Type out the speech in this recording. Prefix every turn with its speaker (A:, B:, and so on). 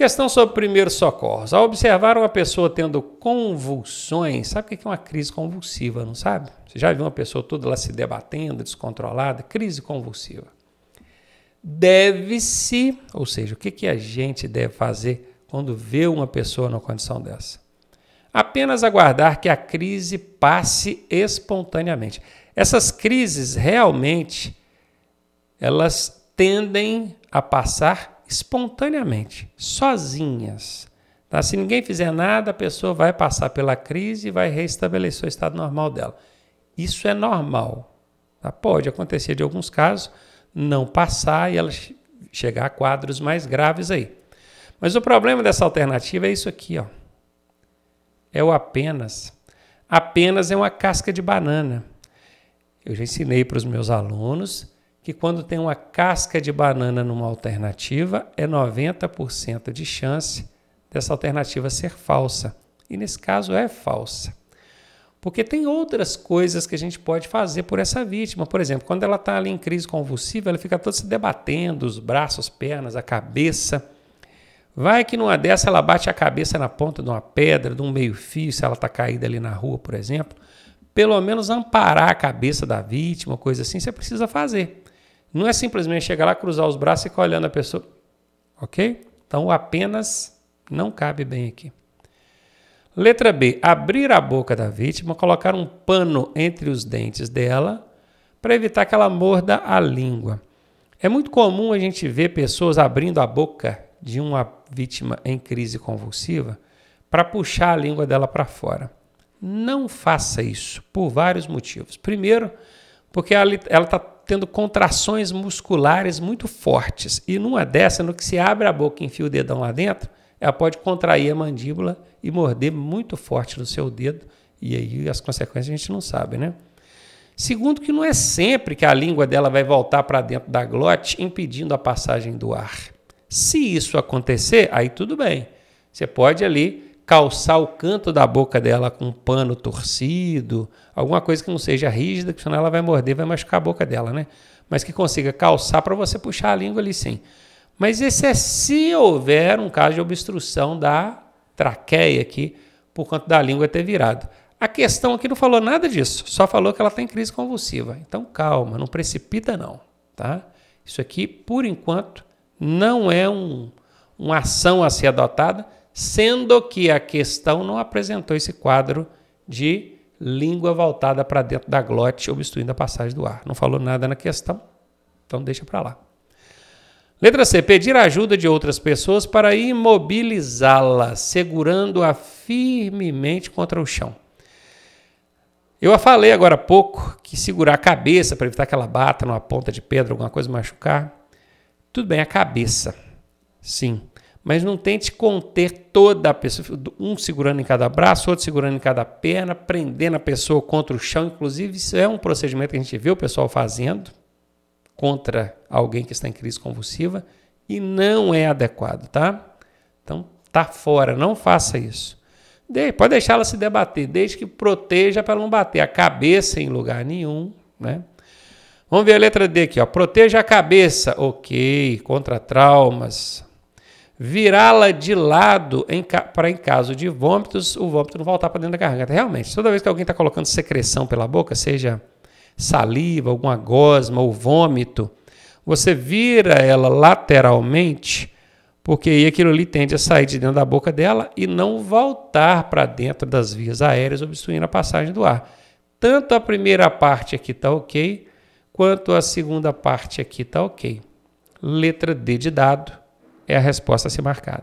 A: Questão sobre primeiros socorros. Ao observar uma pessoa tendo convulsões, sabe o que é uma crise convulsiva, não sabe? Você já viu uma pessoa toda lá se debatendo, descontrolada? Crise convulsiva. Deve-se, ou seja, o que, que a gente deve fazer quando vê uma pessoa numa condição dessa? Apenas aguardar que a crise passe espontaneamente. Essas crises realmente elas tendem a passar espontaneamente, sozinhas. Tá? Se ninguém fizer nada, a pessoa vai passar pela crise e vai reestabelecer o estado normal dela. Isso é normal. Tá? Pode acontecer de alguns casos não passar e ela chegar a quadros mais graves aí. Mas o problema dessa alternativa é isso aqui, ó. É o apenas. Apenas é uma casca de banana. Eu já ensinei para os meus alunos que quando tem uma casca de banana numa alternativa, é 90% de chance dessa alternativa ser falsa. E nesse caso é falsa. Porque tem outras coisas que a gente pode fazer por essa vítima. Por exemplo, quando ela está ali em crise convulsiva, ela fica toda se debatendo, os braços, pernas, a cabeça. Vai que numa dessa ela bate a cabeça na ponta de uma pedra, de um meio-fio, se ela está caída ali na rua, por exemplo. Pelo menos amparar a cabeça da vítima, coisa assim, você precisa fazer. Não é simplesmente chegar lá, cruzar os braços e ficar olhando a pessoa. Ok? Então, apenas não cabe bem aqui. Letra B. Abrir a boca da vítima, colocar um pano entre os dentes dela para evitar que ela morda a língua. É muito comum a gente ver pessoas abrindo a boca de uma vítima em crise convulsiva para puxar a língua dela para fora. Não faça isso por vários motivos. Primeiro, porque ela está tendo contrações musculares muito fortes. E numa dessa, no que se abre a boca e enfia o dedão lá dentro, ela pode contrair a mandíbula e morder muito forte no seu dedo. E aí as consequências a gente não sabe, né? Segundo, que não é sempre que a língua dela vai voltar para dentro da glote, impedindo a passagem do ar. Se isso acontecer, aí tudo bem. Você pode ali calçar o canto da boca dela com um pano torcido, alguma coisa que não seja rígida, que senão ela vai morder, vai machucar a boca dela, né? Mas que consiga calçar para você puxar a língua ali sim. Mas esse é se houver um caso de obstrução da traqueia aqui, por conta da língua ter virado. A questão aqui não falou nada disso, só falou que ela está em crise convulsiva. Então calma, não precipita não, tá? Isso aqui, por enquanto, não é um, uma ação a ser adotada, sendo que a questão não apresentou esse quadro de língua voltada para dentro da glote, obstruindo a passagem do ar. Não falou nada na questão, então deixa para lá. Letra C. Pedir ajuda de outras pessoas para imobilizá-la, segurando-a firmemente contra o chão. Eu falei agora há pouco que segurar a cabeça para evitar que ela bata numa ponta de pedra, alguma coisa machucar. Tudo bem, a cabeça. Sim mas não tente conter toda a pessoa, um segurando em cada braço, outro segurando em cada perna, prendendo a pessoa contra o chão. Inclusive, isso é um procedimento que a gente vê o pessoal fazendo contra alguém que está em crise convulsiva e não é adequado, tá? Então, tá fora, não faça isso. De, pode deixar ela se debater, desde que proteja para não bater a cabeça em lugar nenhum, né? Vamos ver a letra D aqui, ó. Proteja a cabeça, ok, contra traumas, virá-la de lado para, em caso de vômitos, o vômito não voltar para dentro da garganta. Realmente, toda vez que alguém está colocando secreção pela boca, seja saliva, alguma gosma ou vômito, você vira ela lateralmente, porque aquilo ali tende a sair de dentro da boca dela e não voltar para dentro das vias aéreas, obstruindo a passagem do ar. Tanto a primeira parte aqui está ok, quanto a segunda parte aqui está ok. Letra D de dado é a resposta a ser marcada.